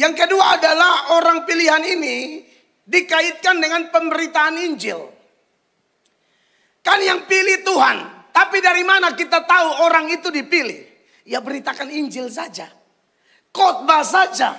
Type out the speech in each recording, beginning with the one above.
Yang kedua adalah orang pilihan ini dikaitkan dengan pemberitaan Injil. Kan yang pilih Tuhan, tapi dari mana kita tahu orang itu dipilih? Ya beritakan Injil saja. Khotbah saja.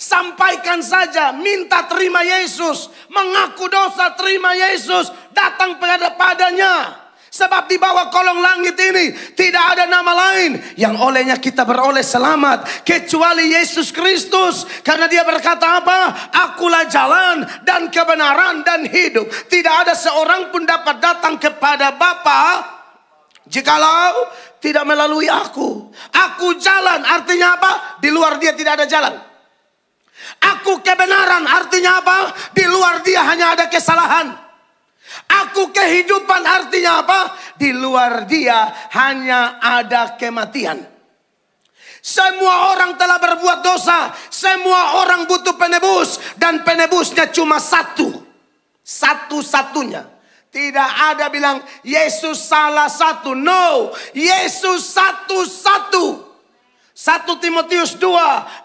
Sampaikan saja, minta terima Yesus, mengaku dosa terima Yesus, datang kepada padanya. Sebab di bawah kolong langit ini tidak ada nama lain yang olehnya kita beroleh selamat kecuali Yesus Kristus. Karena dia berkata apa? Akulah jalan dan kebenaran dan hidup. Tidak ada seorang pun dapat datang kepada Bapa jikalau tidak melalui aku. Aku jalan artinya apa? Di luar dia tidak ada jalan. Aku kebenaran artinya apa? Di luar dia hanya ada kesalahan. Aku kehidupan artinya apa? Di luar dia hanya ada kematian. Semua orang telah berbuat dosa. Semua orang butuh penebus. Dan penebusnya cuma satu. Satu-satunya. Tidak ada bilang Yesus salah satu. No. Yesus satu-satu. 1 Timotius 2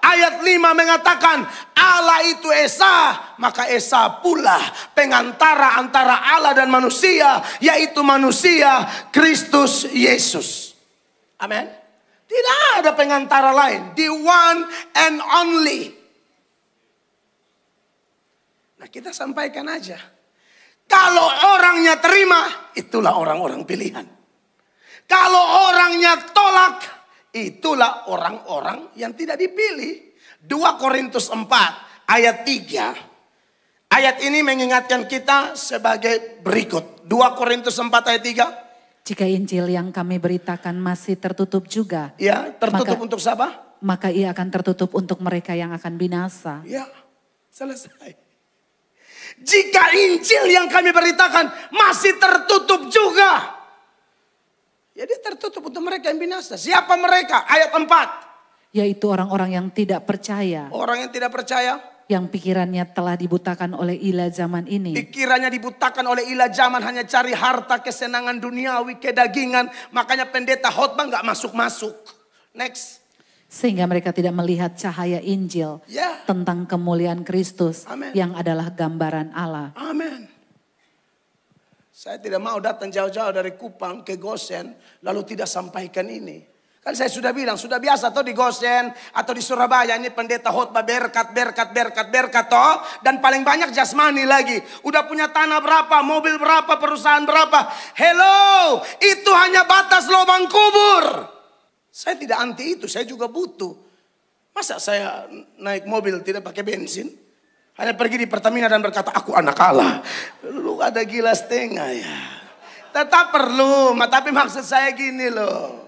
ayat 5 mengatakan Allah itu Esa, maka Esa pula pengantara antara Allah dan manusia, yaitu manusia Kristus Yesus. Amin. Tidak ada pengantara lain, the one and only. Nah, kita sampaikan aja. Kalau orangnya terima, itulah orang-orang pilihan. Kalau orangnya tolak, Itulah orang-orang yang tidak dipilih. 2 Korintus 4 ayat 3. Ayat ini mengingatkan kita sebagai berikut. 2 Korintus 4 ayat 3. Jika Injil yang kami beritakan masih tertutup juga. Ya, tertutup maka, untuk siapa? Maka ia akan tertutup untuk mereka yang akan binasa. Ya, selesai. Jika Injil yang kami beritakan masih tertutup juga jadi tertutup untuk mereka yang binasa. Siapa mereka? Ayat 4. Yaitu orang-orang yang tidak percaya. Orang yang tidak percaya. Yang pikirannya telah dibutakan oleh ilah zaman ini. Pikirannya dibutakan oleh ilah zaman hanya cari harta, kesenangan duniawi, kedagingan. Makanya pendeta khotbah nggak masuk-masuk. Next. Sehingga mereka tidak melihat cahaya Injil yeah. tentang kemuliaan Kristus Amen. yang adalah gambaran Allah. Amen. Saya tidak mau datang jauh-jauh dari Kupang ke Gosen lalu tidak sampaikan ini. Kan saya sudah bilang, sudah biasa atau di Gosen atau di Surabaya ini pendeta khotbah berkat, berkat, berkat, berkat toh. Dan paling banyak jasmani lagi. Udah punya tanah berapa, mobil berapa, perusahaan berapa. Hello, itu hanya batas lubang kubur. Saya tidak anti itu, saya juga butuh. Masa saya naik mobil tidak pakai bensin? Hanya pergi di Pertamina dan berkata, aku anak Allah. Lu ada gila setengah ya. Tetap perlu, tapi maksud saya gini loh.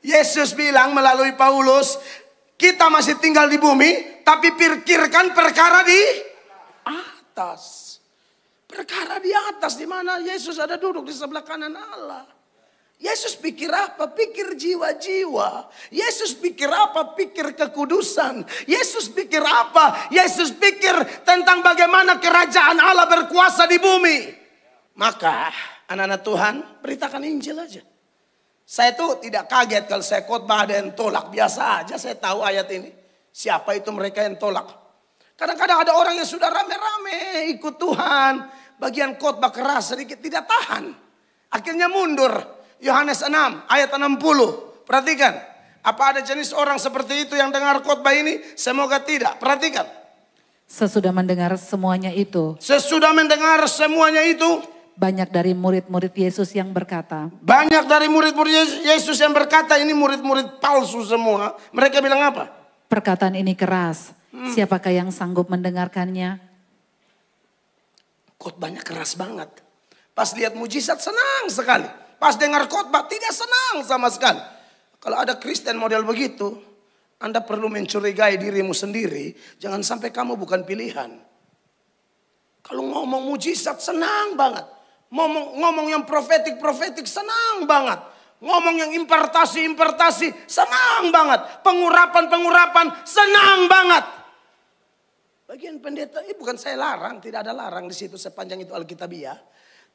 Yesus bilang melalui Paulus, kita masih tinggal di bumi, tapi pikirkan perkara di atas. Perkara di atas di mana Yesus ada duduk di sebelah kanan Allah. Yesus pikir apa? Pikir jiwa-jiwa. Yesus pikir apa? Pikir kekudusan. Yesus pikir apa? Yesus pikir tentang bagaimana kerajaan Allah berkuasa di bumi. Maka anak-anak Tuhan beritakan Injil aja. Saya tuh tidak kaget kalau saya khotbah ada yang tolak. Biasa aja saya tahu ayat ini. Siapa itu mereka yang tolak. Kadang-kadang ada orang yang sudah rame-rame ikut Tuhan. Bagian khotbah keras sedikit tidak tahan. Akhirnya mundur. Yohanes 6 ayat 60. Perhatikan. Apa ada jenis orang seperti itu yang dengar khotbah ini? Semoga tidak. Perhatikan. Sesudah mendengar semuanya itu. Sesudah mendengar semuanya itu. Banyak dari murid-murid Yesus yang berkata. Banyak dari murid-murid Yesus yang berkata ini murid-murid palsu semua. Mereka bilang apa? Perkataan ini keras. Hmm. Siapakah yang sanggup mendengarkannya? Khotbahnya keras banget. Pas lihat mujizat senang sekali. Pas dengar khotbah tidak senang sama sekali. Kalau ada Kristen model begitu, Anda perlu mencurigai dirimu sendiri. Jangan sampai kamu bukan pilihan. Kalau ngomong mujizat senang banget. Ngomong, ngomong yang profetik-profetik senang banget. Ngomong yang impartasi-impartasi senang banget. Pengurapan-pengurapan senang banget. Bagian pendeta, eh bukan saya larang, tidak ada larang di situ sepanjang itu Alkitabiah.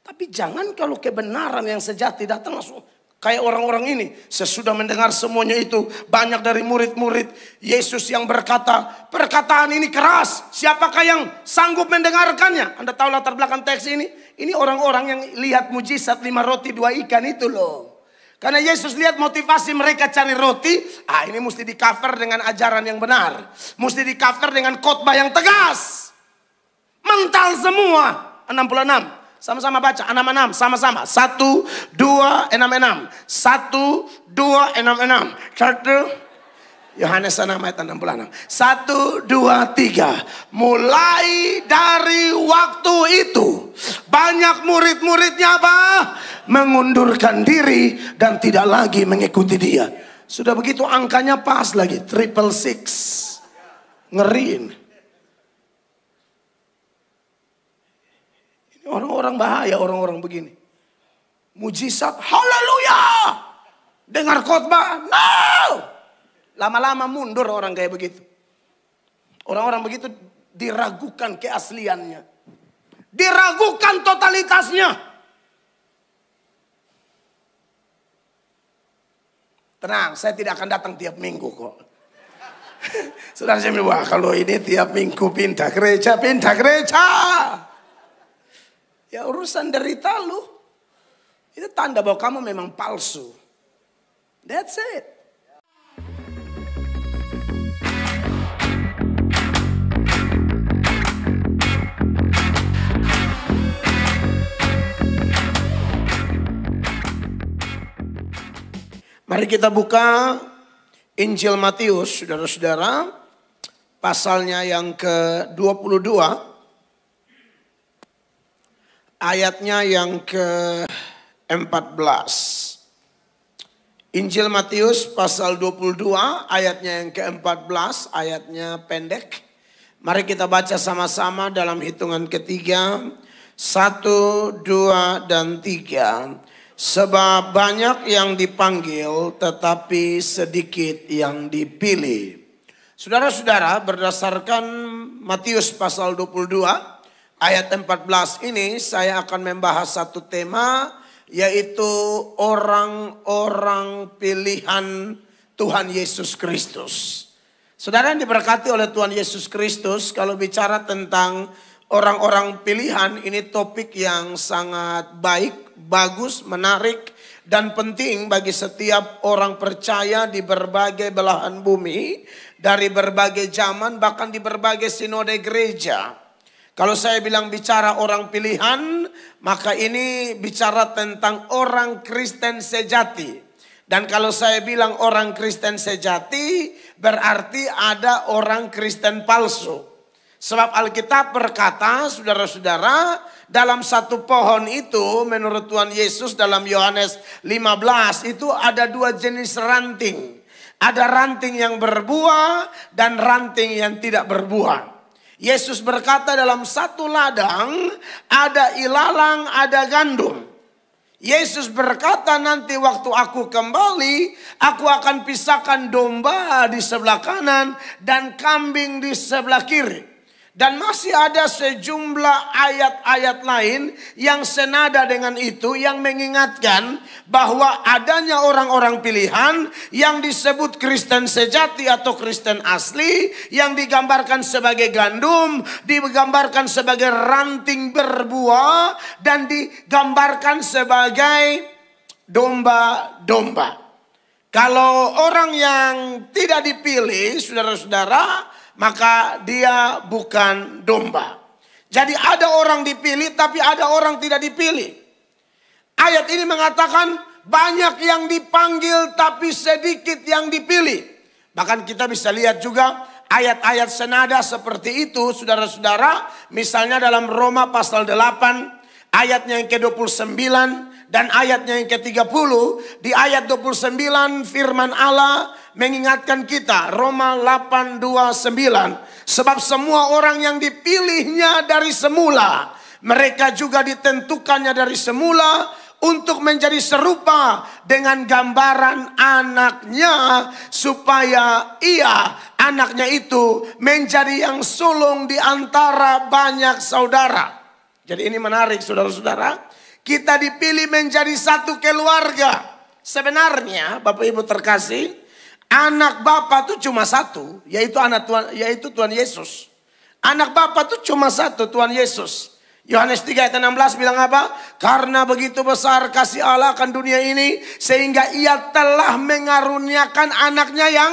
Tapi jangan kalau kebenaran yang sejati datang langsung kayak orang-orang ini. Sesudah mendengar semuanya itu, banyak dari murid-murid Yesus yang berkata, perkataan ini keras. Siapakah yang sanggup mendengarkannya? Anda tahu latar belakang teks ini? Ini orang-orang yang lihat mujizat lima roti dua ikan itu loh. Karena Yesus lihat motivasi mereka cari roti, ah ini mesti di cover dengan ajaran yang benar. Mesti di cover dengan khotbah yang tegas. Mental semua. 66. Sama-sama baca. Enam-enam. Sama-sama. Satu, dua, enam-enam. Satu, dua, enam-enam. Satu. Yohanes enam ayat enam puluh enam Satu, dua, tiga. Mulai dari waktu itu. Banyak murid-muridnya apa? Mengundurkan diri dan tidak lagi mengikuti dia. Sudah begitu angkanya pas lagi. Triple six. Ngeriin. Orang-orang bahaya orang-orang begini. Mujizat, haleluya. Dengar khotbah, no. Lama-lama mundur orang kayak begitu. Orang-orang begitu diragukan keasliannya. Diragukan totalitasnya. Tenang, saya tidak akan datang tiap minggu kok. Saudara saya bilang, kalau ini tiap minggu pindah gereja, pindah gereja. Ya urusan derita lu. Itu tanda bahwa kamu memang palsu. That's it. Mari kita buka Injil Matius, saudara-saudara. Pasalnya yang ke-22 ayatnya yang ke-14. Injil Matius pasal 22 ayatnya yang ke-14, ayatnya pendek. Mari kita baca sama-sama dalam hitungan ketiga. Satu, dua, dan tiga. Sebab banyak yang dipanggil tetapi sedikit yang dipilih. Saudara-saudara berdasarkan Matius pasal 22 ayat 14 ini saya akan membahas satu tema yaitu orang-orang pilihan Tuhan Yesus Kristus. Saudara yang diberkati oleh Tuhan Yesus Kristus, kalau bicara tentang orang-orang pilihan ini topik yang sangat baik, bagus, menarik dan penting bagi setiap orang percaya di berbagai belahan bumi, dari berbagai zaman bahkan di berbagai sinode gereja. Kalau saya bilang bicara orang pilihan, maka ini bicara tentang orang Kristen sejati. Dan kalau saya bilang orang Kristen sejati, berarti ada orang Kristen palsu. Sebab Alkitab berkata, saudara-saudara, dalam satu pohon itu menurut Tuhan Yesus dalam Yohanes 15 itu ada dua jenis ranting. Ada ranting yang berbuah dan ranting yang tidak berbuah. Yesus berkata dalam satu ladang ada ilalang, ada gandum. Yesus berkata nanti waktu aku kembali, aku akan pisahkan domba di sebelah kanan dan kambing di sebelah kiri. Dan masih ada sejumlah ayat-ayat lain yang senada dengan itu yang mengingatkan bahwa adanya orang-orang pilihan yang disebut Kristen sejati atau Kristen asli yang digambarkan sebagai gandum, digambarkan sebagai ranting berbuah dan digambarkan sebagai domba-domba. Kalau orang yang tidak dipilih, saudara-saudara, maka dia bukan domba. Jadi ada orang dipilih tapi ada orang tidak dipilih. Ayat ini mengatakan banyak yang dipanggil tapi sedikit yang dipilih. Bahkan kita bisa lihat juga ayat-ayat senada seperti itu saudara-saudara. Misalnya dalam Roma pasal 8 ayatnya yang ke-29 dan ayatnya yang ke-30. Di ayat 29 firman Allah mengingatkan kita Roma 8:29 sebab semua orang yang dipilihnya dari semula mereka juga ditentukannya dari semula untuk menjadi serupa dengan gambaran anaknya supaya ia anaknya itu menjadi yang sulung di antara banyak saudara. Jadi ini menarik saudara-saudara. Kita dipilih menjadi satu keluarga. Sebenarnya Bapak Ibu terkasih Anak Bapa itu cuma satu, yaitu anak Tuhan, yaitu Tuhan Yesus. Anak Bapa itu cuma satu, Tuhan Yesus. Yohanes 3 ayat 16 bilang apa? Karena begitu besar kasih Allah akan dunia ini sehingga ia telah mengaruniakan anaknya yang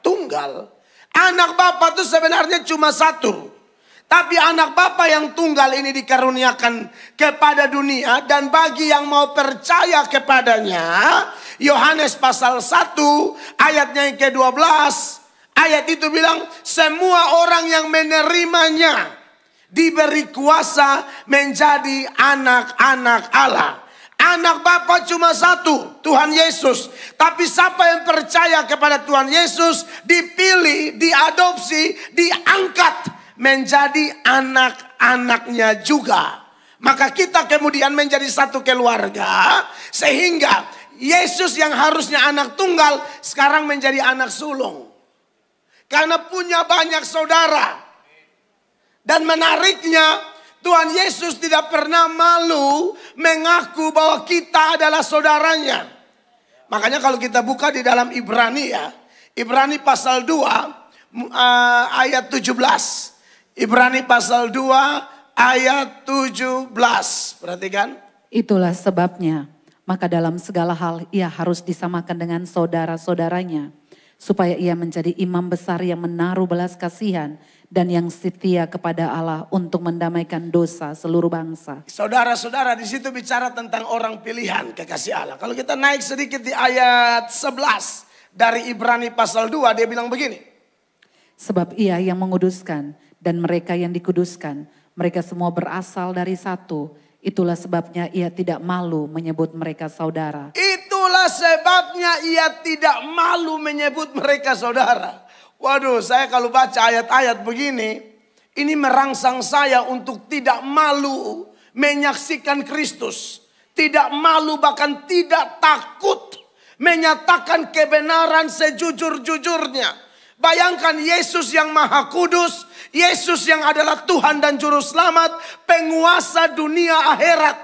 tunggal. Anak Bapa itu sebenarnya cuma satu. Tapi anak Bapa yang tunggal ini dikaruniakan kepada dunia dan bagi yang mau percaya kepadanya, Yohanes pasal 1 ayatnya yang ke-12. Ayat itu bilang semua orang yang menerimanya diberi kuasa menjadi anak-anak Allah. Anak Bapa cuma satu, Tuhan Yesus. Tapi siapa yang percaya kepada Tuhan Yesus dipilih, diadopsi, diangkat menjadi anak-anaknya juga. Maka kita kemudian menjadi satu keluarga sehingga Yesus yang harusnya anak tunggal sekarang menjadi anak sulung. Karena punya banyak saudara. Dan menariknya Tuhan Yesus tidak pernah malu mengaku bahwa kita adalah saudaranya. Makanya kalau kita buka di dalam Ibrani ya. Ibrani pasal 2 ayat 17. Ibrani pasal 2 ayat 17. Perhatikan. Itulah sebabnya maka dalam segala hal ia harus disamakan dengan saudara-saudaranya, supaya ia menjadi imam besar yang menaruh belas kasihan dan yang setia kepada Allah untuk mendamaikan dosa seluruh bangsa. Saudara-saudara di situ bicara tentang orang pilihan kekasih Allah. Kalau kita naik sedikit di ayat 11 dari Ibrani pasal 2 dia bilang begini. Sebab ia yang menguduskan dan mereka yang dikuduskan, mereka semua berasal dari satu, Itulah sebabnya ia tidak malu menyebut mereka saudara. Itulah sebabnya ia tidak malu menyebut mereka saudara. Waduh, saya kalau baca ayat-ayat begini, ini merangsang saya untuk tidak malu menyaksikan Kristus. Tidak malu bahkan tidak takut menyatakan kebenaran sejujur-jujurnya. Bayangkan Yesus yang maha kudus, Yesus yang adalah Tuhan dan Juru Selamat, penguasa dunia akhirat.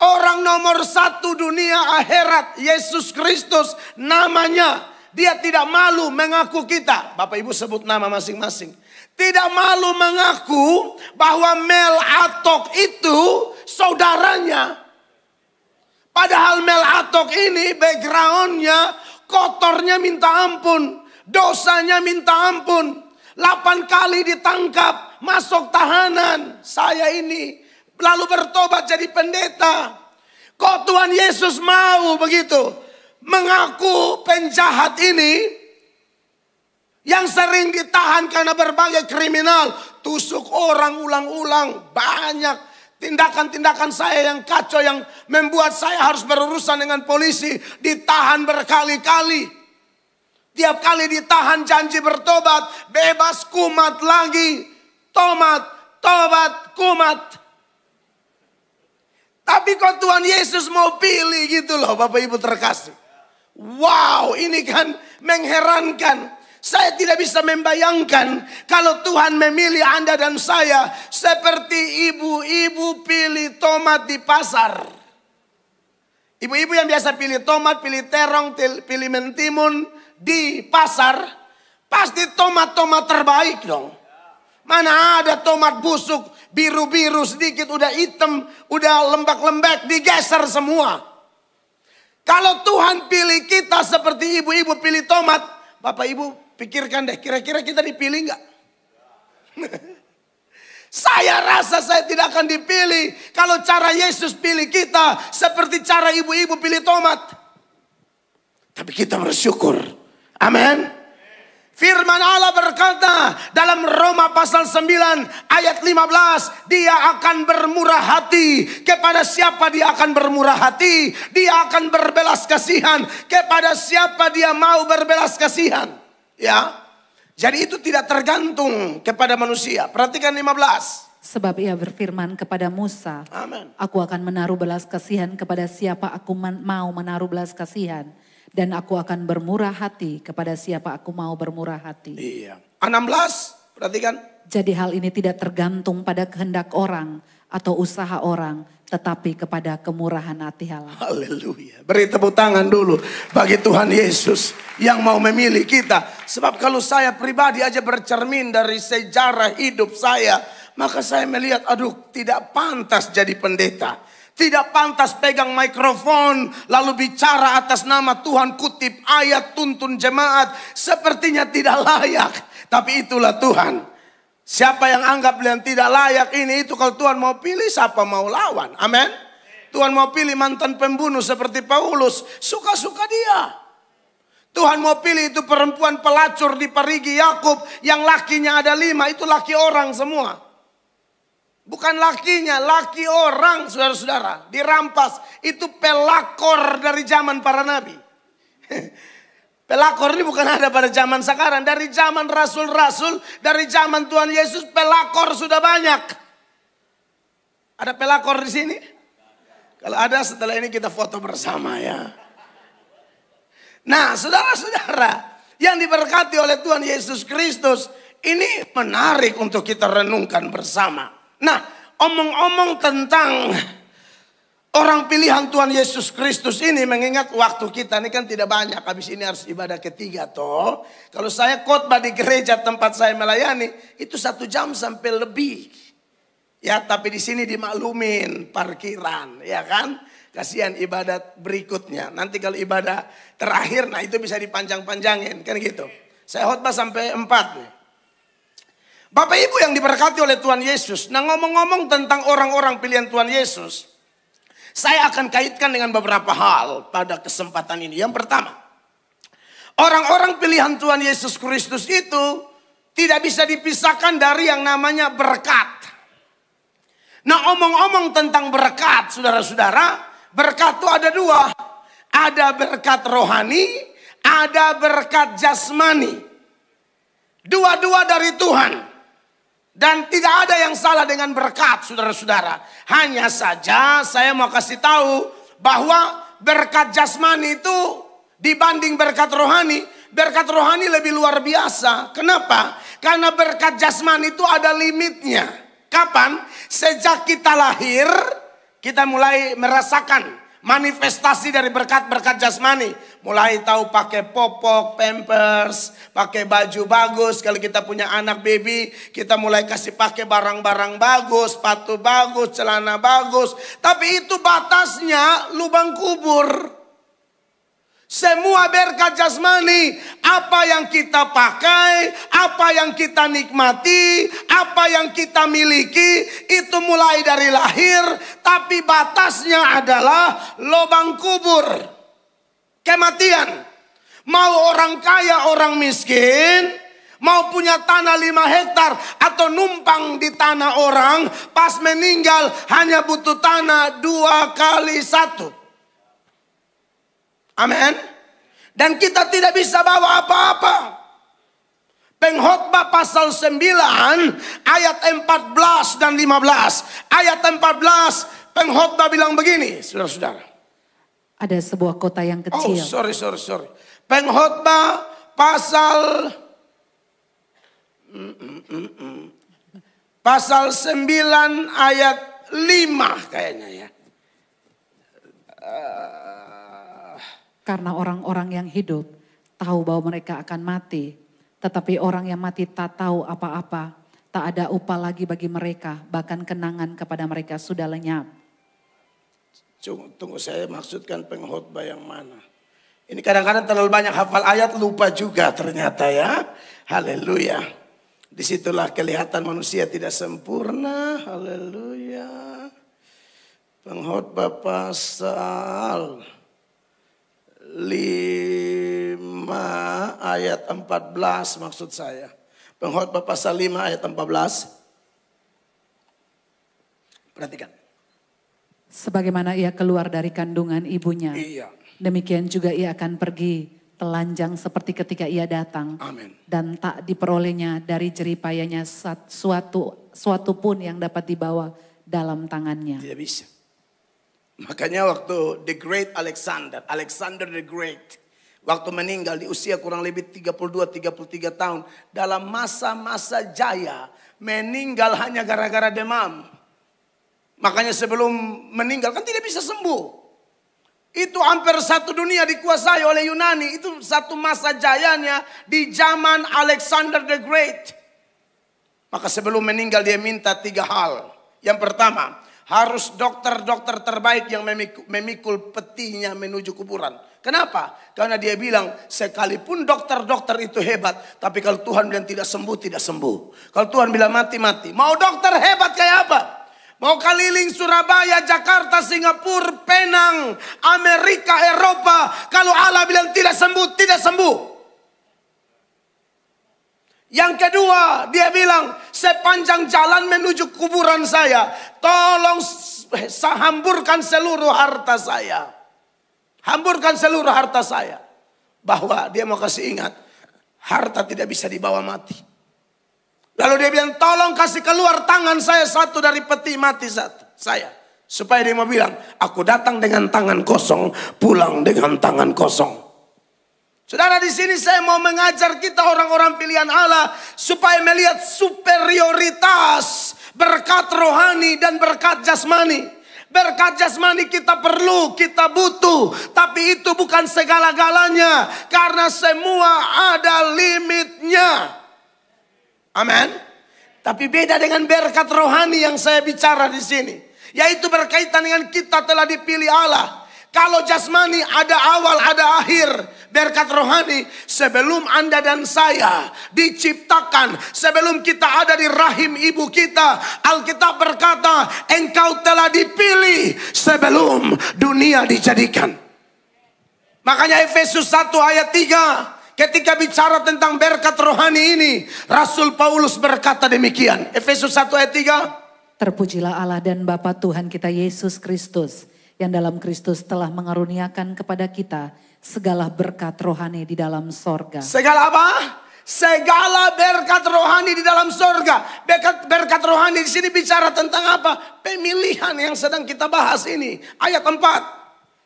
Orang nomor satu dunia akhirat, Yesus Kristus namanya. Dia tidak malu mengaku kita. Bapak Ibu sebut nama masing-masing. Tidak malu mengaku bahwa Mel Atok itu saudaranya. Padahal Mel Atok ini backgroundnya kotornya minta ampun. Dosanya minta ampun. 8 kali ditangkap, masuk tahanan. Saya ini lalu bertobat jadi pendeta. Kok Tuhan Yesus mau begitu? Mengaku penjahat ini yang sering ditahan karena berbagai kriminal, tusuk orang ulang-ulang, banyak tindakan-tindakan saya yang kacau yang membuat saya harus berurusan dengan polisi, ditahan berkali-kali. Tiap kali ditahan janji bertobat, bebas kumat lagi. Tomat, tobat, kumat. Tapi kok Tuhan Yesus mau pilih gitu loh Bapak Ibu terkasih. Wow ini kan mengherankan. Saya tidak bisa membayangkan kalau Tuhan memilih Anda dan saya seperti ibu-ibu pilih tomat di pasar. Ibu-ibu yang biasa pilih tomat, pilih terong, pilih mentimun, di pasar, pasti tomat-tomat terbaik dong. Mana ada tomat busuk, biru-biru sedikit, udah hitam, udah lembek-lembek, digeser semua. Kalau Tuhan pilih kita seperti ibu-ibu pilih tomat, Bapak Ibu pikirkan deh, kira-kira kita dipilih nggak? Saya rasa saya tidak akan dipilih kalau cara Yesus pilih kita seperti cara ibu-ibu pilih tomat. Tapi kita bersyukur Amin. Firman Allah berkata dalam Roma pasal 9 ayat 15, dia akan bermurah hati kepada siapa dia akan bermurah hati, dia akan berbelas kasihan kepada siapa dia mau berbelas kasihan. Ya. Jadi itu tidak tergantung kepada manusia. Perhatikan 15. Sebab ia berfirman kepada Musa, Amen. Aku akan menaruh belas kasihan kepada siapa aku mau menaruh belas kasihan dan aku akan bermurah hati kepada siapa aku mau bermurah hati. Iya. 16, perhatikan. Jadi hal ini tidak tergantung pada kehendak orang atau usaha orang, tetapi kepada kemurahan hati Allah. Haleluya. Beri tepuk tangan dulu bagi Tuhan Yesus yang mau memilih kita. Sebab kalau saya pribadi aja bercermin dari sejarah hidup saya, maka saya melihat aduh tidak pantas jadi pendeta tidak pantas pegang mikrofon lalu bicara atas nama Tuhan kutip ayat tuntun jemaat sepertinya tidak layak tapi itulah Tuhan siapa yang anggap yang tidak layak ini itu kalau Tuhan mau pilih siapa mau lawan amin Tuhan mau pilih mantan pembunuh seperti Paulus suka-suka dia Tuhan mau pilih itu perempuan pelacur di perigi Yakub yang lakinya ada lima itu laki orang semua Bukan lakinya, laki orang saudara-saudara. Dirampas. Itu pelakor dari zaman para nabi. Pelakor ini bukan ada pada zaman sekarang. Dari zaman rasul-rasul, dari zaman Tuhan Yesus, pelakor sudah banyak. Ada pelakor di sini? Kalau ada setelah ini kita foto bersama ya. Nah saudara-saudara yang diberkati oleh Tuhan Yesus Kristus. Ini menarik untuk kita renungkan bersama. Nah, omong-omong tentang orang pilihan Tuhan Yesus Kristus ini mengingat waktu kita ini kan tidak banyak. Habis ini harus ibadah ketiga toh. Kalau saya khotbah di gereja tempat saya melayani itu satu jam sampai lebih. Ya, tapi di sini dimaklumin parkiran, ya kan? kasihan ibadat berikutnya. Nanti kalau ibadah terakhir, nah itu bisa dipanjang-panjangin, kan gitu. Saya khotbah sampai empat nih. Bapak Ibu yang diberkati oleh Tuhan Yesus. Nah ngomong-ngomong tentang orang-orang pilihan Tuhan Yesus. Saya akan kaitkan dengan beberapa hal pada kesempatan ini. Yang pertama. Orang-orang pilihan Tuhan Yesus Kristus itu tidak bisa dipisahkan dari yang namanya berkat. Nah omong-omong tentang berkat saudara-saudara. Berkat itu ada dua. Ada berkat rohani, ada berkat jasmani. Dua-dua dari Tuhan. Dan tidak ada yang salah dengan berkat, saudara-saudara. Hanya saja saya mau kasih tahu bahwa berkat jasmani itu dibanding berkat rohani, berkat rohani lebih luar biasa. Kenapa? Karena berkat jasmani itu ada limitnya. Kapan? Sejak kita lahir, kita mulai merasakan manifestasi dari berkat-berkat jasmani mulai tahu pakai popok, pampers, pakai baju bagus. Kalau kita punya anak baby, kita mulai kasih pakai barang-barang bagus, sepatu bagus, celana bagus. Tapi itu batasnya lubang kubur. Semua berkat jasmani, apa yang kita pakai, apa yang kita nikmati, apa yang kita miliki, itu mulai dari lahir, tapi batasnya adalah lubang kubur kematian. Mau orang kaya, orang miskin, mau punya tanah lima hektar atau numpang di tanah orang, pas meninggal hanya butuh tanah dua kali satu. Amin. Dan kita tidak bisa bawa apa-apa. Pengkhotbah pasal 9 ayat 14 dan 15. Ayat 14 pengkhotbah bilang begini, saudara-saudara. Ada sebuah kota yang oh, kecil. Oh, sorry, sorry, sorry. Pengkhotbah pasal pasal 9 ayat 5 kayaknya ya. Karena orang-orang yang hidup tahu bahwa mereka akan mati, tetapi orang yang mati tak tahu apa-apa, tak ada upah lagi bagi mereka, bahkan kenangan kepada mereka sudah lenyap. Tunggu saya maksudkan pengkhotbah yang mana. Ini kadang-kadang terlalu banyak hafal ayat lupa juga ternyata ya. Haleluya. Disitulah kelihatan manusia tidak sempurna. Haleluya. Pengkhotbah pasal 5 ayat 14 maksud saya. Pengkhotbah pasal 5 ayat 14. Perhatikan. Sebagaimana ia keluar dari kandungan ibunya. Iya. Demikian juga ia akan pergi telanjang seperti ketika ia datang. Amin. Dan tak diperolehnya dari jeripayanya suatu suatu pun yang dapat dibawa dalam tangannya. Tidak bisa. Makanya waktu the great Alexander, Alexander the great waktu meninggal di usia kurang lebih 32-33 tahun. Dalam masa-masa jaya, meninggal hanya gara-gara demam. Makanya sebelum meninggal kan tidak bisa sembuh. Itu hampir satu dunia dikuasai oleh Yunani. Itu satu masa jayanya di zaman Alexander the Great. Maka sebelum meninggal dia minta tiga hal. Yang pertama, harus dokter-dokter terbaik yang memikul, memikul petinya menuju kuburan. Kenapa? Karena dia bilang sekalipun dokter-dokter itu hebat, tapi kalau Tuhan bilang tidak sembuh, tidak sembuh. Kalau Tuhan bilang mati, mati. Mau dokter hebat kayak apa? Mau keliling Surabaya, Jakarta, Singapura, Penang, Amerika, Eropa. Kalau Allah bilang tidak sembuh, tidak sembuh. Yang kedua, dia bilang sepanjang jalan menuju kuburan saya, tolong eh, hamburkan seluruh harta saya. Hamburkan seluruh harta saya. Bahwa dia mau kasih ingat, harta tidak bisa dibawa mati. Lalu dia bilang, tolong kasih keluar tangan saya satu dari peti mati satu. Saya. Supaya dia mau bilang, aku datang dengan tangan kosong, pulang dengan tangan kosong. Saudara di sini saya mau mengajar kita orang-orang pilihan Allah supaya melihat superioritas berkat rohani dan berkat jasmani. Berkat jasmani kita perlu, kita butuh. Tapi itu bukan segala-galanya. Karena semua ada limitnya. Amin. Tapi beda dengan berkat rohani yang saya bicara di sini. Yaitu berkaitan dengan kita telah dipilih Allah. Kalau jasmani ada awal, ada akhir. Berkat rohani sebelum Anda dan saya diciptakan. Sebelum kita ada di rahim ibu kita. Alkitab berkata, engkau telah dipilih sebelum dunia dijadikan. Makanya Efesus 1 ayat 3. Ketika bicara tentang berkat rohani ini, Rasul Paulus berkata demikian. Efesus 1 ayat 3. Terpujilah Allah dan Bapa Tuhan kita Yesus Kristus yang dalam Kristus telah mengaruniakan kepada kita segala berkat rohani di dalam sorga. Segala apa? Segala berkat rohani di dalam sorga. Berkat, berkat rohani di sini bicara tentang apa? Pemilihan yang sedang kita bahas ini. Ayat 4.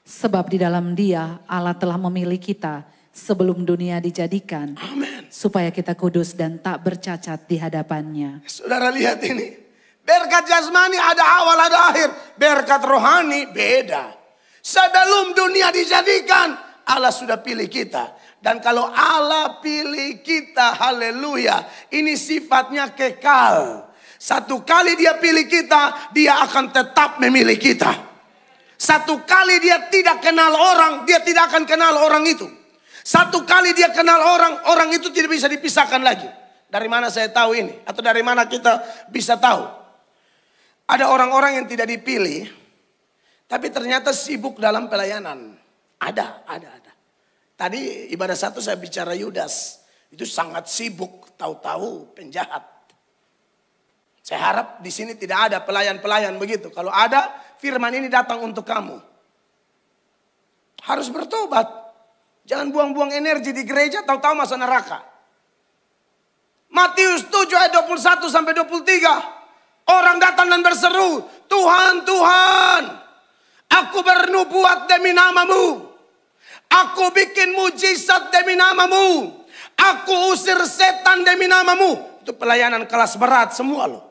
Sebab di dalam dia Allah telah memilih kita sebelum dunia dijadikan. Amen. Supaya kita kudus dan tak bercacat di hadapannya. Saudara lihat ini. Berkat jasmani ada awal ada akhir. Berkat rohani beda. Sebelum dunia dijadikan Allah sudah pilih kita. Dan kalau Allah pilih kita, haleluya. Ini sifatnya kekal. Satu kali dia pilih kita, dia akan tetap memilih kita. Satu kali dia tidak kenal orang, dia tidak akan kenal orang itu. Satu kali dia kenal orang, orang itu tidak bisa dipisahkan lagi. Dari mana saya tahu ini? Atau dari mana kita bisa tahu? Ada orang-orang yang tidak dipilih, tapi ternyata sibuk dalam pelayanan. Ada, ada, ada. Tadi ibadah satu saya bicara Yudas. Itu sangat sibuk, tahu-tahu penjahat. Saya harap di sini tidak ada pelayan-pelayan begitu. Kalau ada, firman ini datang untuk kamu. Harus bertobat. Jangan buang-buang energi di gereja, tahu-tahu masa neraka. Matius 7 ayat 21 sampai 23. Orang datang dan berseru, Tuhan, Tuhan, aku bernubuat demi namamu. Aku bikin mujizat demi namamu. Aku usir setan demi namamu. Itu pelayanan kelas berat semua loh.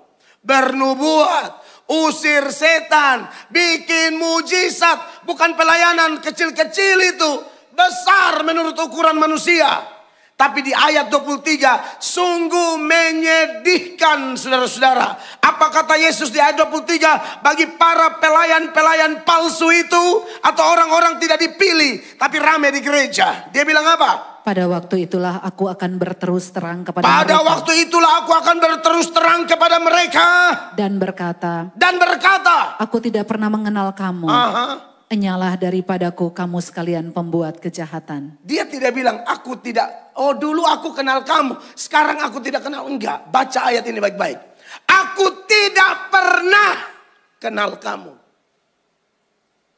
Bernubuat, usir setan, bikin mujizat. Bukan pelayanan kecil-kecil itu besar menurut ukuran manusia. Tapi di ayat 23 sungguh menyedihkan saudara-saudara. Apa kata Yesus di ayat 23? Bagi para pelayan-pelayan palsu itu atau orang-orang tidak dipilih tapi ramai di gereja. Dia bilang apa? Pada waktu itulah aku akan berterus terang kepada Pada mereka. Pada waktu itulah aku akan berterus terang kepada mereka. Dan berkata. Dan berkata. Aku tidak pernah mengenal kamu. Aha. Enyalah daripadaku kamu sekalian pembuat kejahatan. Dia tidak bilang aku tidak, oh dulu aku kenal kamu, sekarang aku tidak kenal. Enggak, baca ayat ini baik-baik. Aku tidak pernah kenal kamu.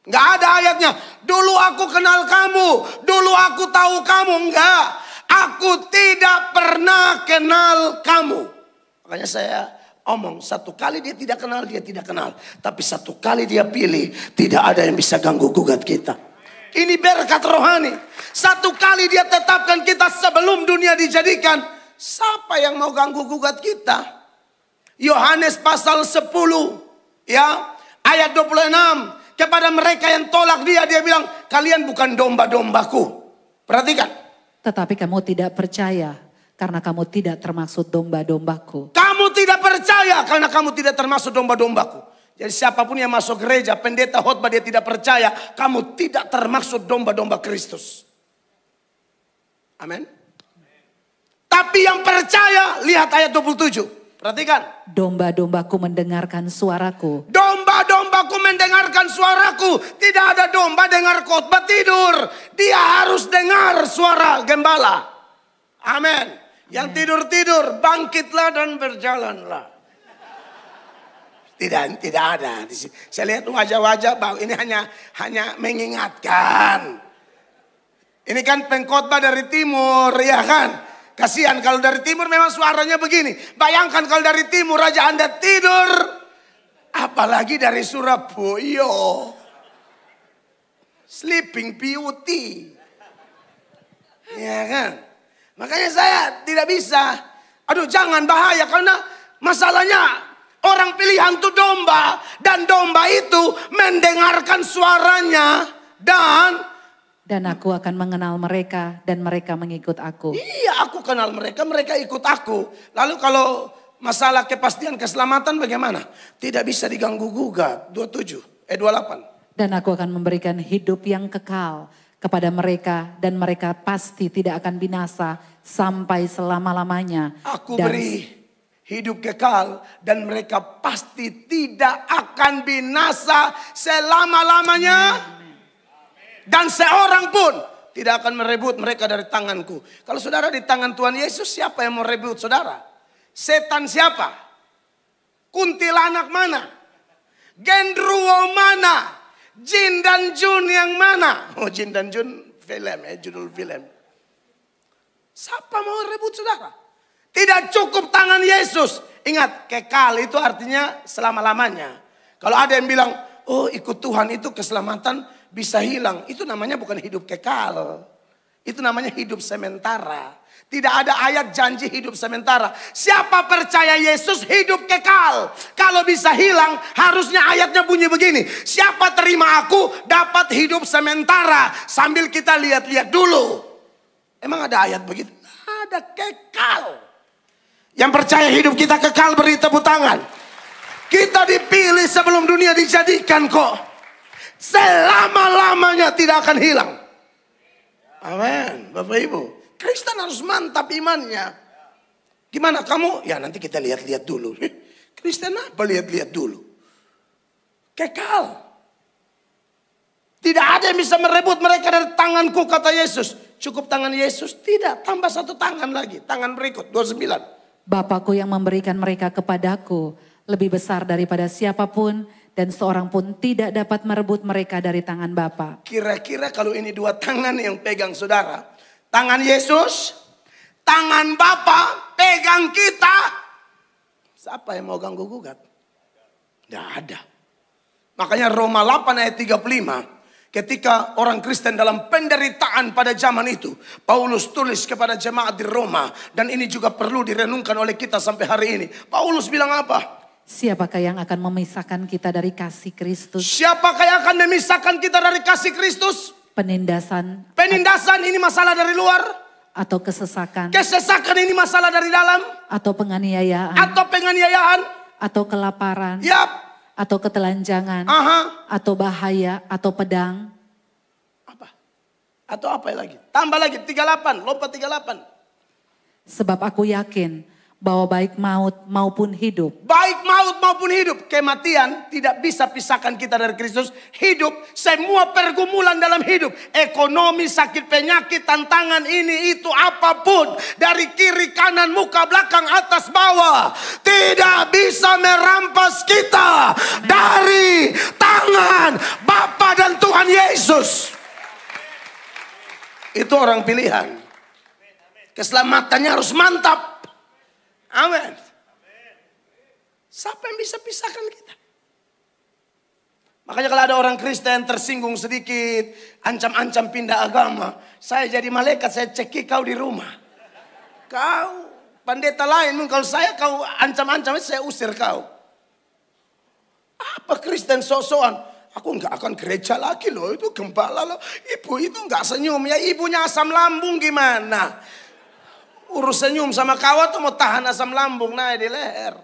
Enggak ada ayatnya, dulu aku kenal kamu, dulu aku tahu kamu. Enggak, aku tidak pernah kenal kamu. Makanya saya omong. Satu kali dia tidak kenal, dia tidak kenal. Tapi satu kali dia pilih, tidak ada yang bisa ganggu gugat kita. Ini berkat rohani. Satu kali dia tetapkan kita sebelum dunia dijadikan. Siapa yang mau ganggu gugat kita? Yohanes pasal 10 ya ayat 26 kepada mereka yang tolak dia dia bilang kalian bukan domba-dombaku. Perhatikan. Tetapi kamu tidak percaya karena kamu tidak termasuk domba-dombaku. Kamu tidak percaya karena kamu tidak termasuk domba-dombaku. Jadi siapapun yang masuk gereja, pendeta khotbah dia tidak percaya, kamu tidak termasuk domba-domba Kristus. Amin. Tapi yang percaya, lihat ayat 27. Perhatikan. Domba-dombaku mendengarkan suaraku. Domba-dombaku mendengarkan suaraku. Tidak ada domba dengar khotbah tidur. Dia harus dengar suara gembala. Amin. Yang tidur-tidur bangkitlah dan berjalanlah. Tidak tidak ada Saya lihat wajah-wajah ini hanya hanya mengingatkan. Ini kan pengkhotbah dari timur ya kan? Kasihan kalau dari timur memang suaranya begini. Bayangkan kalau dari timur raja Anda tidur. Apalagi dari Surabaya. Sleeping beauty. Ya kan? Makanya saya tidak bisa. Aduh jangan bahaya karena masalahnya orang pilihan itu domba. Dan domba itu mendengarkan suaranya dan... Dan aku akan mengenal mereka dan mereka mengikut aku. Iya aku kenal mereka, mereka ikut aku. Lalu kalau masalah kepastian keselamatan bagaimana? Tidak bisa diganggu gugat 27, eh 28. Dan aku akan memberikan hidup yang kekal kepada mereka dan mereka pasti tidak akan binasa sampai selama-lamanya. Aku dan, beri hidup kekal dan mereka pasti tidak akan binasa selama-lamanya. Dan seorang pun tidak akan merebut mereka dari tanganku. Kalau saudara di tangan Tuhan Yesus siapa yang mau rebut saudara? Setan siapa? Kuntilanak mana? Gendruwo mana? Jin dan Jun yang mana? Oh Jin dan Jun film ya, judul film. Siapa mau rebut saudara? Tidak cukup tangan Yesus. Ingat, kekal itu artinya selama-lamanya. Kalau ada yang bilang, oh ikut Tuhan itu keselamatan bisa hilang. Itu namanya bukan hidup kekal. Itu namanya hidup sementara. Tidak ada ayat janji hidup sementara. Siapa percaya Yesus hidup kekal? Kalau bisa hilang, harusnya ayatnya bunyi begini. Siapa terima aku dapat hidup sementara. Sambil kita lihat-lihat dulu. Emang ada ayat begitu? Ada kekal. Yang percaya hidup kita kekal beri tepuk tangan. Kita dipilih sebelum dunia dijadikan kok. Selama-lamanya tidak akan hilang. Amin. Bapak Ibu. Kristen harus mantap imannya. Gimana kamu? Ya nanti kita lihat-lihat dulu. Kristen apa lihat-lihat dulu? Kekal. Tidak ada yang bisa merebut mereka dari tanganku kata Yesus. Cukup tangan Yesus? Tidak. Tambah satu tangan lagi. Tangan berikut 29. Bapakku yang memberikan mereka kepadaku lebih besar daripada siapapun dan seorang pun tidak dapat merebut mereka dari tangan Bapa. Kira-kira kalau ini dua tangan yang pegang saudara, Tangan Yesus, tangan Bapa pegang kita. Siapa yang mau ganggu gugat? Tidak ada. Makanya Roma 8 ayat 35. Ketika orang Kristen dalam penderitaan pada zaman itu, Paulus tulis kepada jemaat di Roma, dan ini juga perlu direnungkan oleh kita sampai hari ini. Paulus bilang apa? Siapakah yang akan memisahkan kita dari kasih Kristus? Siapakah yang akan memisahkan kita dari kasih Kristus? Penindasan. Penindasan ini masalah dari luar. Atau kesesakan. Kesesakan ini masalah dari dalam. Atau penganiayaan. Atau penganiayaan. Atau kelaparan. Yap. Atau ketelanjangan. Aha. Atau bahaya. Atau pedang. Apa? Atau apa lagi? Tambah lagi 38, lompat 38. Sebab aku yakin bahwa baik maut maupun hidup. Baik maut maupun hidup, kematian tidak bisa pisahkan kita dari Kristus. Hidup, semua pergumulan dalam hidup, ekonomi, sakit, penyakit, tantangan ini itu apapun dari kiri kanan, muka belakang, atas bawah tidak bisa merampas kita dari tangan Bapa dan Tuhan Yesus. Itu orang pilihan. Keselamatannya harus mantap. Amin. Siapa yang bisa pisahkan kita? Makanya kalau ada orang Kristen tersinggung sedikit, ancam-ancam pindah agama, saya jadi malaikat, saya ceki kau di rumah. Kau pendeta lain, kalau saya kau ancam-ancam, saya usir kau. Apa Kristen sosokan? Aku nggak akan gereja lagi loh, itu gembala loh. Ibu itu nggak senyum ya, ibunya asam lambung gimana? Urus senyum sama kawat mau tahan asam lambung naik di leher.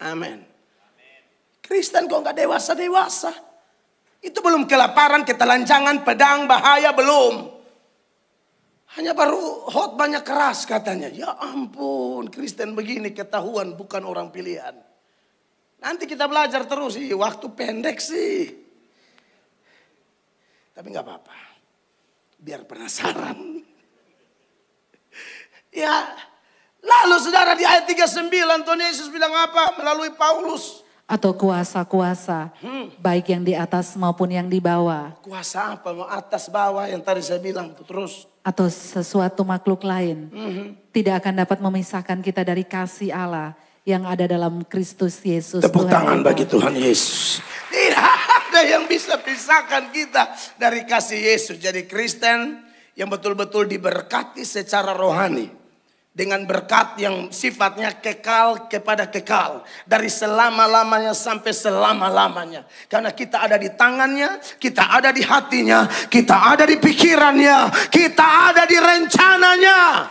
Amin. Kristen kok nggak dewasa dewasa. Itu belum kelaparan, ketelanjangan, pedang, bahaya belum. Hanya baru hot banyak keras katanya. Ya ampun, Kristen begini ketahuan bukan orang pilihan. Nanti kita belajar terus sih, waktu pendek sih. Tapi nggak apa-apa. Biar penasaran. Ya, lalu saudara di ayat 39 Tuhan Yesus bilang apa melalui Paulus? Atau kuasa-kuasa, hmm. baik yang di atas maupun yang di bawah. Kuasa apa? Mau atas bawah yang tadi saya bilang tuh terus. Atau sesuatu makhluk lain. Hmm. Tidak akan dapat memisahkan kita dari kasih Allah yang ada dalam Kristus Yesus. Tepuk Tuhan tangan bagi Tuhan Yesus. Tidak ada yang bisa pisahkan kita dari kasih Yesus. Jadi Kristen yang betul-betul diberkati secara rohani dengan berkat yang sifatnya kekal kepada kekal dari selama-lamanya sampai selama-lamanya karena kita ada di tangannya kita ada di hatinya kita ada di pikirannya kita ada di rencananya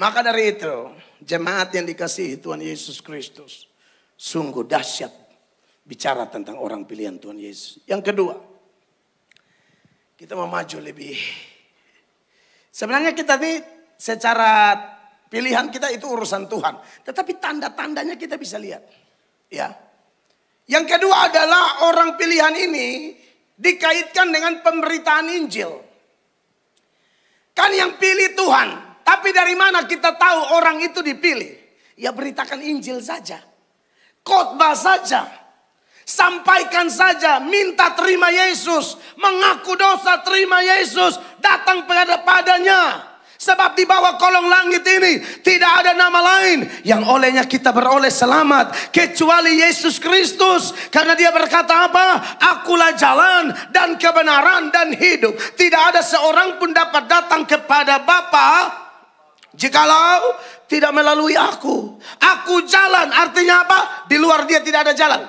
maka dari itu jemaat yang dikasihi Tuhan Yesus Kristus sungguh dahsyat bicara tentang orang pilihan Tuhan Yesus yang kedua kita mau maju lebih Sebenarnya kita di secara pilihan kita itu urusan Tuhan. Tetapi tanda-tandanya kita bisa lihat. Ya. Yang kedua adalah orang pilihan ini dikaitkan dengan pemberitaan Injil. Kan yang pilih Tuhan, tapi dari mana kita tahu orang itu dipilih? Ya beritakan Injil saja. Khotbah saja. Sampaikan saja, minta terima Yesus, mengaku dosa terima Yesus, datang padanya. Sebab di bawah kolong langit ini tidak ada nama lain yang olehnya kita beroleh selamat kecuali Yesus Kristus. Karena dia berkata apa? Akulah jalan dan kebenaran dan hidup. Tidak ada seorang pun dapat datang kepada Bapa jikalau tidak melalui aku. Aku jalan artinya apa? Di luar dia tidak ada jalan.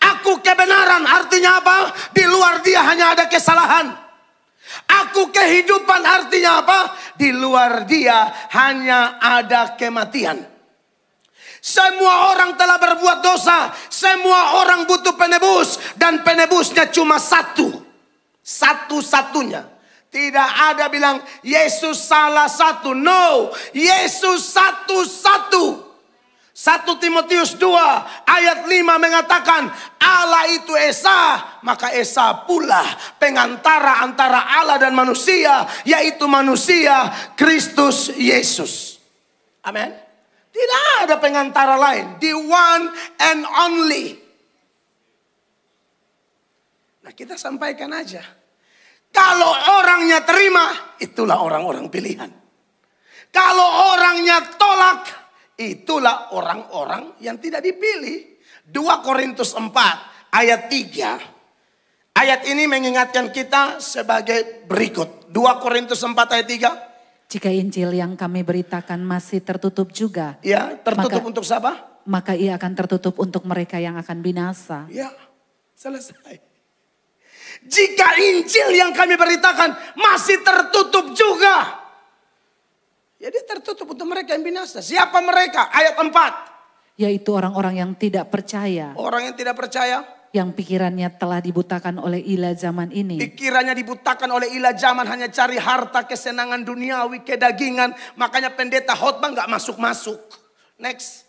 Aku kebenaran artinya apa? Di luar dia hanya ada kesalahan. Aku kehidupan artinya apa? Di luar dia hanya ada kematian. Semua orang telah berbuat dosa. Semua orang butuh penebus. Dan penebusnya cuma satu. Satu-satunya. Tidak ada bilang Yesus salah satu. No. Yesus satu-satu. 1 Timotius 2 ayat 5 mengatakan Allah itu Esa, maka Esa pula pengantara antara Allah dan manusia, yaitu manusia Kristus Yesus. Amin. Tidak ada pengantara lain, the one and only. Nah, kita sampaikan aja. Kalau orangnya terima, itulah orang-orang pilihan. Kalau orangnya tolak, Itulah orang-orang yang tidak dipilih. 2 Korintus 4 ayat 3. Ayat ini mengingatkan kita sebagai berikut. 2 Korintus 4 ayat 3. Jika Injil yang kami beritakan masih tertutup juga. Ya, tertutup maka, untuk siapa? Maka ia akan tertutup untuk mereka yang akan binasa. Ya, selesai. Jika Injil yang kami beritakan masih tertutup juga jadi tertutup untuk mereka yang binasa. Siapa mereka? Ayat 4. Yaitu orang-orang yang tidak percaya. Orang yang tidak percaya. Yang pikirannya telah dibutakan oleh ilah zaman ini. Pikirannya dibutakan oleh ilah zaman hanya cari harta, kesenangan duniawi, kedagingan. Makanya pendeta khotbah nggak masuk-masuk. Next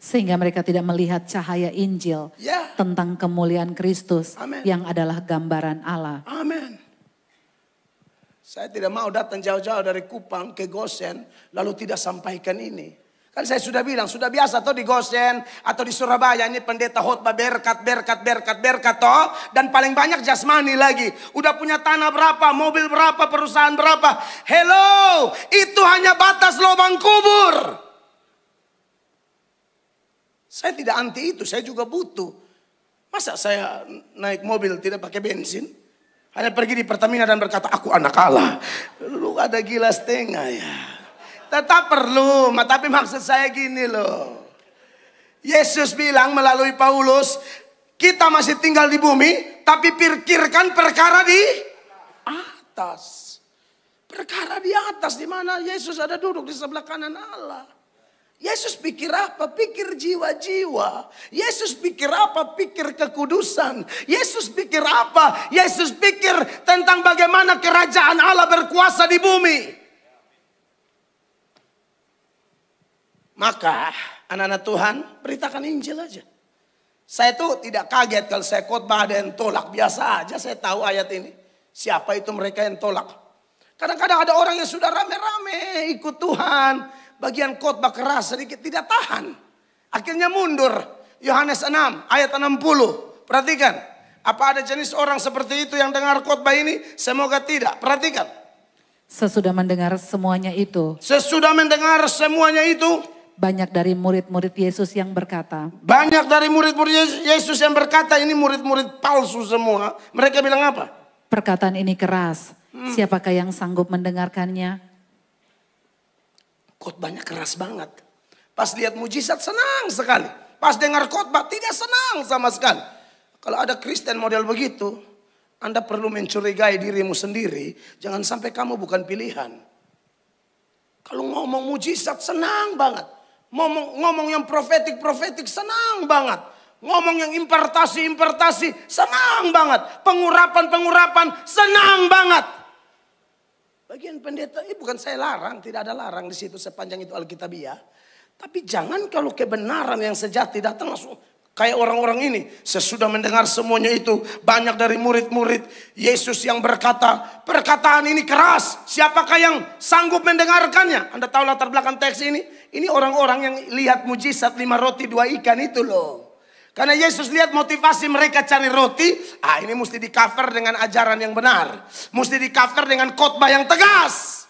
sehingga mereka tidak melihat cahaya Injil yeah. tentang kemuliaan Kristus Amen. yang adalah gambaran Allah. Amen. Saya tidak mau datang jauh-jauh dari Kupang ke Gosen lalu tidak sampaikan ini. Kan saya sudah bilang, sudah biasa toh di Gosen atau di Surabaya ini pendeta khotbah berkat, berkat, berkat, berkat toh. Dan paling banyak jasmani lagi. Udah punya tanah berapa, mobil berapa, perusahaan berapa. Hello, itu hanya batas lubang kubur. Saya tidak anti itu, saya juga butuh. Masa saya naik mobil tidak pakai bensin? Hanya pergi di Pertamina dan berkata, aku anak Allah. Lu ada gila setengah ya. Tetap perlu, tapi maksud saya gini loh. Yesus bilang melalui Paulus, kita masih tinggal di bumi, tapi pikirkan perkara di atas. Perkara di atas di mana Yesus ada duduk di sebelah kanan Allah. Yesus pikir apa? Pikir jiwa-jiwa. Yesus pikir apa? Pikir kekudusan. Yesus pikir apa? Yesus pikir tentang bagaimana kerajaan Allah berkuasa di bumi. Maka anak-anak Tuhan beritakan Injil aja. Saya tuh tidak kaget kalau saya khotbah ada yang tolak. Biasa aja saya tahu ayat ini. Siapa itu mereka yang tolak. Kadang-kadang ada orang yang sudah rame-rame ikut Tuhan bagian khotbah keras sedikit tidak tahan. Akhirnya mundur. Yohanes 6 ayat 60. Perhatikan. Apa ada jenis orang seperti itu yang dengar khotbah ini? Semoga tidak. Perhatikan. Sesudah mendengar semuanya itu. Sesudah mendengar semuanya itu. Banyak dari murid-murid Yesus yang berkata. Banyak dari murid-murid Yesus yang berkata ini murid-murid palsu semua. Mereka bilang apa? Perkataan ini keras. Hmm. Siapakah yang sanggup mendengarkannya? Khotbahnya keras banget. Pas lihat mujizat senang sekali. Pas dengar khotbah tidak senang sama sekali. Kalau ada Kristen model begitu, Anda perlu mencurigai dirimu sendiri. Jangan sampai kamu bukan pilihan. Kalau ngomong mujizat senang banget. Ngomong, ngomong yang profetik-profetik senang banget. Ngomong yang impartasi-impartasi senang banget. Pengurapan-pengurapan senang banget. Bagian pendeta, ini eh, bukan saya larang, tidak ada larang di situ sepanjang itu Alkitabiah. Tapi jangan kalau kebenaran yang sejati datang langsung kayak orang-orang ini. Sesudah mendengar semuanya itu, banyak dari murid-murid Yesus yang berkata, perkataan ini keras, siapakah yang sanggup mendengarkannya? Anda tahu latar belakang teks ini? Ini orang-orang yang lihat mujizat lima roti dua ikan itu loh. Karena Yesus lihat motivasi mereka cari roti, ah ini mesti di cover dengan ajaran yang benar. Mesti di cover dengan khotbah yang tegas.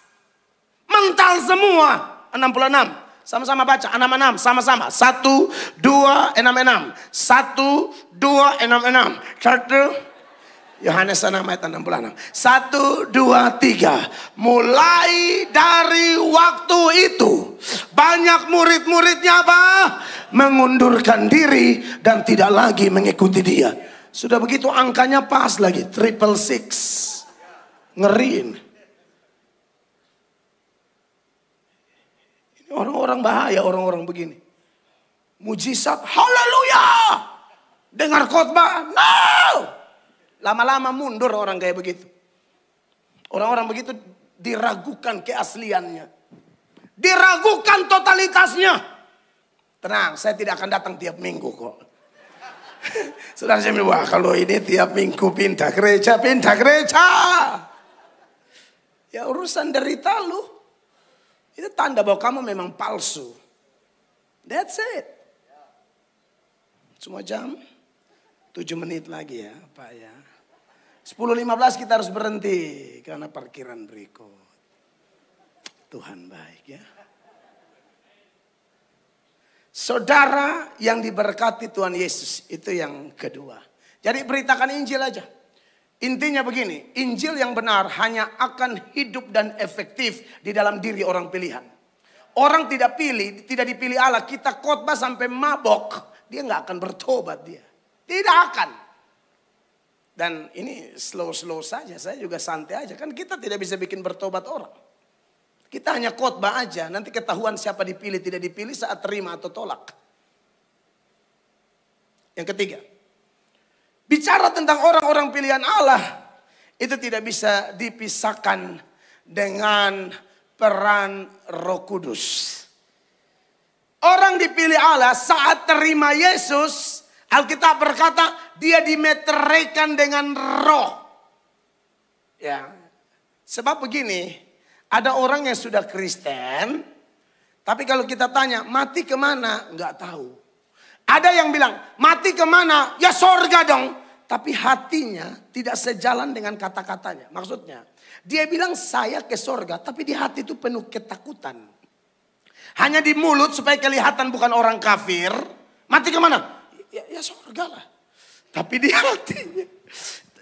Mental semua. 66. Sama-sama baca, 66, sama-sama. satu 1, enam, satu 1, 2, enam, satu Yohanes 6 ayat 66. Satu, dua, tiga. Mulai dari waktu itu. Banyak murid-muridnya apa? Mengundurkan diri dan tidak lagi mengikuti dia. Sudah begitu angkanya pas lagi. Triple six. Ngeriin. orang-orang bahaya orang-orang begini. Mujizat, haleluya. Dengar khotbah, no. Lama-lama mundur orang kayak begitu. Orang-orang begitu diragukan keasliannya. Diragukan totalitasnya. Tenang, saya tidak akan datang tiap minggu kok. Sudah saya bilang, kalau ini tiap minggu pindah gereja, pindah gereja. Ya urusan derita lu. Itu tanda bahwa kamu memang palsu. That's it. Semua jam? tujuh menit lagi ya Pak ya. 10.15 kita harus berhenti karena parkiran berikut. Tuhan baik ya. Saudara yang diberkati Tuhan Yesus itu yang kedua. Jadi beritakan Injil aja. Intinya begini, Injil yang benar hanya akan hidup dan efektif di dalam diri orang pilihan. Orang tidak pilih, tidak dipilih Allah, kita khotbah sampai mabok, dia nggak akan bertobat dia. Tidak akan. Dan ini slow-slow saja, saya juga santai aja. Kan kita tidak bisa bikin bertobat orang. Kita hanya khotbah aja, nanti ketahuan siapa dipilih, tidak dipilih saat terima atau tolak. Yang ketiga, bicara tentang orang-orang pilihan Allah, itu tidak bisa dipisahkan dengan peran roh kudus. Orang dipilih Allah saat terima Yesus, Alkitab berkata dia dimeteraikan dengan roh. Ya. Sebab begini, ada orang yang sudah Kristen, tapi kalau kita tanya mati kemana, nggak tahu. Ada yang bilang mati kemana, ya sorga dong. Tapi hatinya tidak sejalan dengan kata-katanya. Maksudnya, dia bilang saya ke sorga, tapi di hati itu penuh ketakutan. Hanya di mulut supaya kelihatan bukan orang kafir. Mati kemana? ya, ya surga lah. Tapi di hatinya.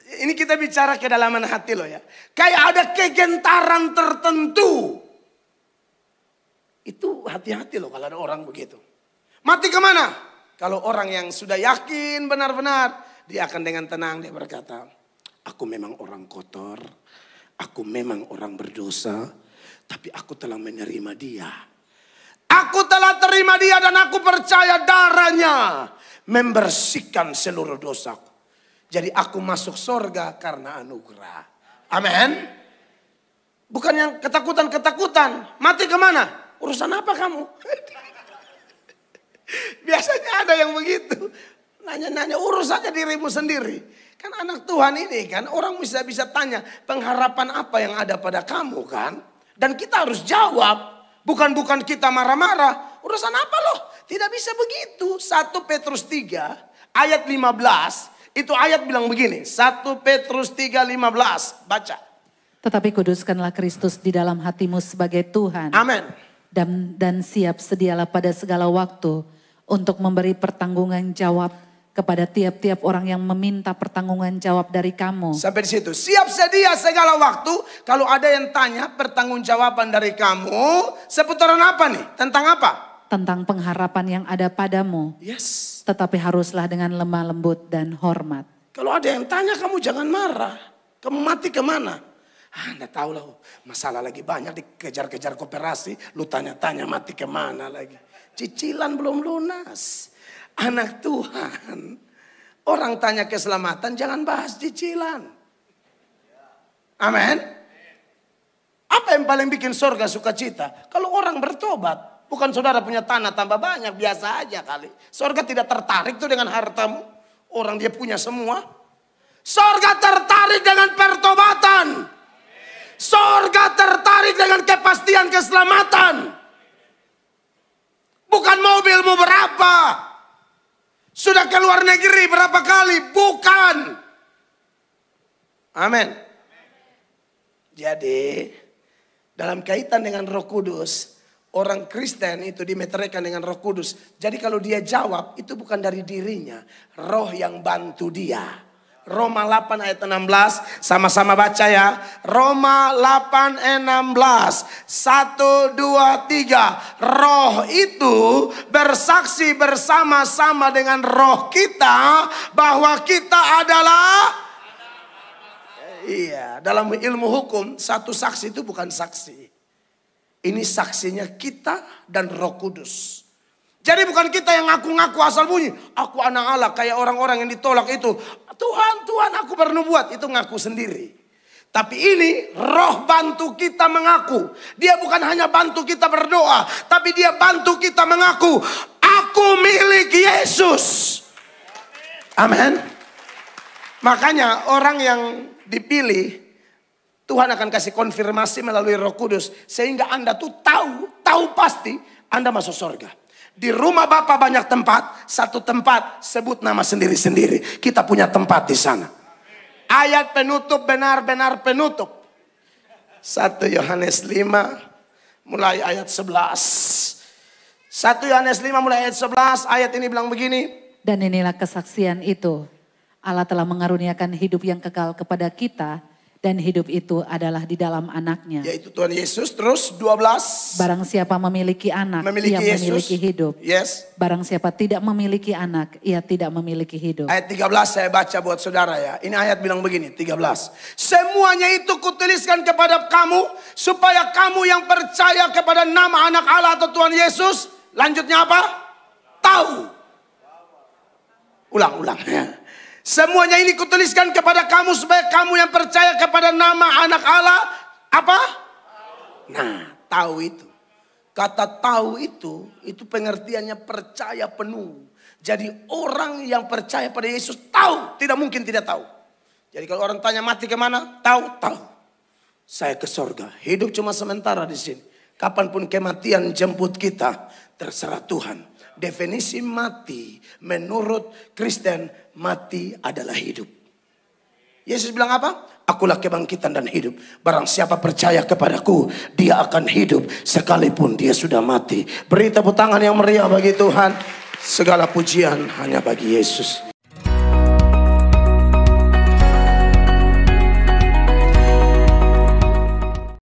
Ini kita bicara kedalaman hati loh ya. Kayak ada kegentaran tertentu. Itu hati-hati loh kalau ada orang begitu. Mati kemana? Kalau orang yang sudah yakin benar-benar. Dia akan dengan tenang dia berkata. Aku memang orang kotor. Aku memang orang berdosa. Tapi aku telah menerima dia Aku telah terima dia dan aku percaya darahnya membersihkan seluruh dosaku. Jadi aku masuk sorga karena anugerah. Amin. Bukan yang ketakutan-ketakutan. Mati kemana? Urusan apa kamu? Biasanya ada yang begitu. Nanya-nanya urus aja dirimu sendiri. Kan anak Tuhan ini kan orang bisa bisa tanya pengharapan apa yang ada pada kamu kan? Dan kita harus jawab. Bukan-bukan kita marah-marah. Urusan apa loh? Tidak bisa begitu. 1 Petrus 3 ayat 15. Itu ayat bilang begini. 1 Petrus 3 15. Baca. Tetapi kuduskanlah Kristus di dalam hatimu sebagai Tuhan. Amin. Dan, dan siap sedialah pada segala waktu untuk memberi pertanggungan jawab kepada tiap-tiap orang yang meminta pertanggungan jawab dari kamu. Sampai di situ. Siap sedia segala waktu kalau ada yang tanya pertanggungjawaban dari kamu seputaran apa nih? Tentang apa? Tentang pengharapan yang ada padamu. Yes. Tetapi haruslah dengan lemah lembut dan hormat. Kalau ada yang tanya kamu jangan marah. Kamu mati kemana? Ah, anda tahu loh masalah lagi banyak dikejar-kejar kooperasi lu tanya-tanya mati kemana lagi. Cicilan belum lunas Anak Tuhan. Orang tanya keselamatan jangan bahas cicilan. Amin. Apa yang paling bikin sorga sukacita? Kalau orang bertobat, bukan saudara punya tanah tambah banyak, biasa aja kali. Sorga tidak tertarik tuh dengan hartamu. Orang dia punya semua. Sorga tertarik dengan pertobatan. Sorga tertarik dengan kepastian keselamatan. Bukan mobilmu berapa, sudah ke luar negeri berapa kali? Bukan. Amin. Jadi, dalam kaitan dengan Roh Kudus, orang Kristen itu dimeterikan dengan Roh Kudus. Jadi kalau dia jawab, itu bukan dari dirinya, roh yang bantu dia. Roma 8 ayat 16 sama-sama baca ya. Roma 8 ayat 16 1 2 3 Roh itu bersaksi bersama-sama dengan roh kita bahwa kita adalah Iya, dalam ilmu hukum satu saksi itu bukan saksi. Ini saksinya kita dan Roh Kudus. Jadi bukan kita yang ngaku-ngaku asal bunyi. Aku anak Allah kayak orang-orang yang ditolak itu. Tuhan, Tuhan aku bernubuat. Itu ngaku sendiri. Tapi ini roh bantu kita mengaku. Dia bukan hanya bantu kita berdoa. Tapi dia bantu kita mengaku. Aku milik Yesus. Amin. Makanya orang yang dipilih. Tuhan akan kasih konfirmasi melalui roh kudus. Sehingga Anda tuh tahu. Tahu pasti. Anda masuk surga. Di rumah Bapak banyak tempat, satu tempat sebut nama sendiri-sendiri. Kita punya tempat di sana. Ayat penutup benar-benar penutup. 1 Yohanes 5 mulai ayat 11. 1 Yohanes 5 mulai ayat 11, ayat ini bilang begini. Dan inilah kesaksian itu. Allah telah mengaruniakan hidup yang kekal kepada kita dan hidup itu adalah di dalam anaknya. Yaitu Tuhan Yesus. Terus 12. Barang siapa memiliki anak, memiliki ia Yesus. memiliki hidup. Yes. Barang siapa tidak memiliki anak, ia tidak memiliki hidup. Ayat 13 saya baca buat saudara ya. Ini ayat bilang begini, 13. Semuanya itu kutuliskan kepada kamu, supaya kamu yang percaya kepada nama anak Allah atau Tuhan Yesus, lanjutnya apa? Tahu. Ulang-ulang ya. Semuanya ini kutuliskan kepada kamu supaya kamu yang percaya kepada nama anak Allah. Apa? Nah, tahu itu. Kata tahu itu, itu pengertiannya percaya penuh. Jadi orang yang percaya pada Yesus tahu, tidak mungkin tidak tahu. Jadi kalau orang tanya mati kemana, tahu, tahu. Saya ke sorga, hidup cuma sementara di sini. Kapanpun kematian jemput kita, terserah Tuhan definisi mati menurut Kristen mati adalah hidup. Yesus bilang apa? Akulah kebangkitan dan hidup. Barang siapa percaya kepadaku, dia akan hidup sekalipun dia sudah mati. Berita tepuk tangan yang meriah bagi Tuhan. Segala pujian hanya bagi Yesus.